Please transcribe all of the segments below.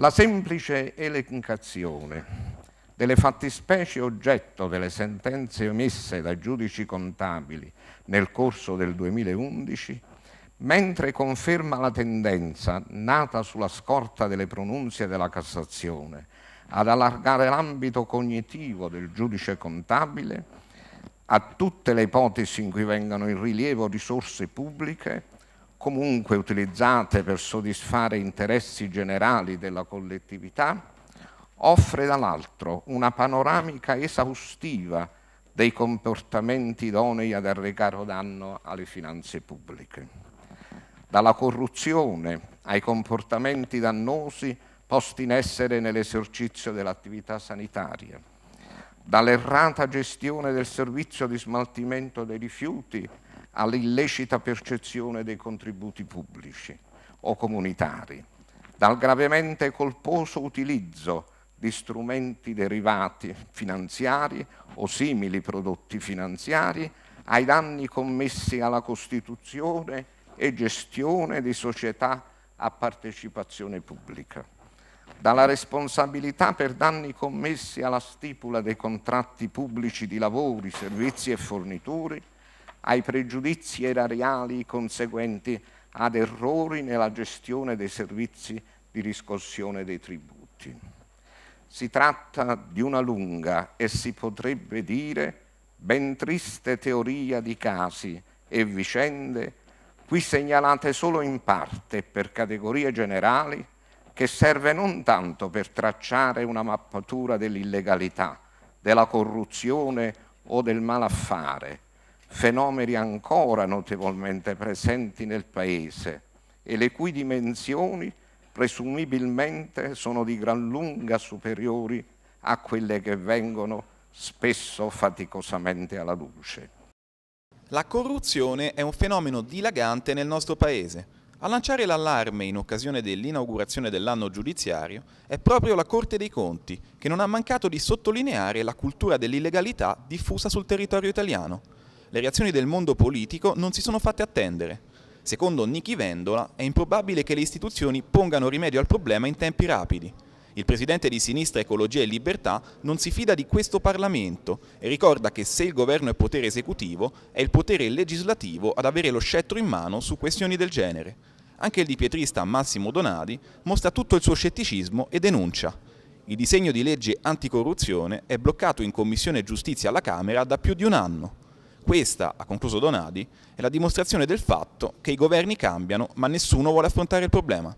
La semplice elencazione delle fattispecie oggetto delle sentenze emesse dai giudici contabili nel corso del 2011, mentre conferma la tendenza, nata sulla scorta delle pronunzie della Cassazione, ad allargare l'ambito cognitivo del giudice contabile a tutte le ipotesi in cui vengano in rilievo risorse pubbliche comunque utilizzate per soddisfare interessi generali della collettività, offre dall'altro una panoramica esaustiva dei comportamenti idonei ad arrecare danno alle finanze pubbliche. Dalla corruzione ai comportamenti dannosi posti in essere nell'esercizio dell'attività sanitaria, dall'errata gestione del servizio di smaltimento dei rifiuti all'illecita percezione dei contributi pubblici o comunitari, dal gravemente colposo utilizzo di strumenti derivati finanziari o simili prodotti finanziari ai danni commessi alla costituzione e gestione di società a partecipazione pubblica, dalla responsabilità per danni commessi alla stipula dei contratti pubblici di lavori, servizi e fornitori, ai pregiudizi erariali conseguenti ad errori nella gestione dei servizi di riscossione dei tributi. Si tratta di una lunga e si potrebbe dire ben triste teoria di casi e vicende, qui segnalate solo in parte per categorie generali, che serve non tanto per tracciare una mappatura dell'illegalità, della corruzione o del malaffare, fenomeni ancora notevolmente presenti nel Paese e le cui dimensioni presumibilmente sono di gran lunga superiori a quelle che vengono spesso faticosamente alla luce. La corruzione è un fenomeno dilagante nel nostro Paese. A lanciare l'allarme in occasione dell'inaugurazione dell'anno giudiziario è proprio la Corte dei Conti, che non ha mancato di sottolineare la cultura dell'illegalità diffusa sul territorio italiano le reazioni del mondo politico non si sono fatte attendere. Secondo Nichi Vendola, è improbabile che le istituzioni pongano rimedio al problema in tempi rapidi. Il presidente di Sinistra Ecologia e Libertà non si fida di questo Parlamento e ricorda che se il governo è potere esecutivo, è il potere legislativo ad avere lo scettro in mano su questioni del genere. Anche il dipietrista Massimo Donadi mostra tutto il suo scetticismo e denuncia. Il disegno di legge anticorruzione è bloccato in Commissione Giustizia alla Camera da più di un anno. Questa, ha concluso Donadi, è la dimostrazione del fatto che i governi cambiano ma nessuno vuole affrontare il problema.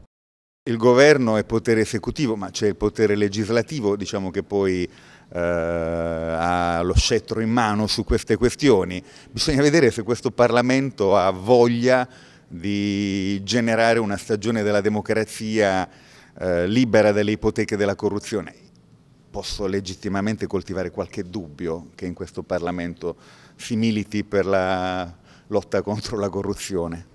Il governo è potere esecutivo, ma c'è il potere legislativo, diciamo che poi eh, ha lo scettro in mano su queste questioni. Bisogna vedere se questo Parlamento ha voglia di generare una stagione della democrazia eh, libera dalle ipoteche della corruzione posso legittimamente coltivare qualche dubbio che in questo Parlamento si militi per la lotta contro la corruzione.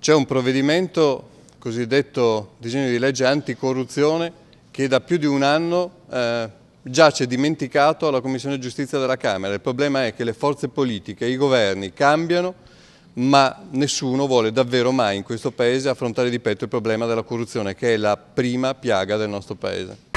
C'è un provvedimento, cosiddetto disegno di legge anticorruzione, che da più di un anno eh, giace dimenticato alla Commissione Giustizia della Camera. Il problema è che le forze politiche, i governi cambiano, ma nessuno vuole davvero mai in questo Paese affrontare di petto il problema della corruzione, che è la prima piaga del nostro Paese.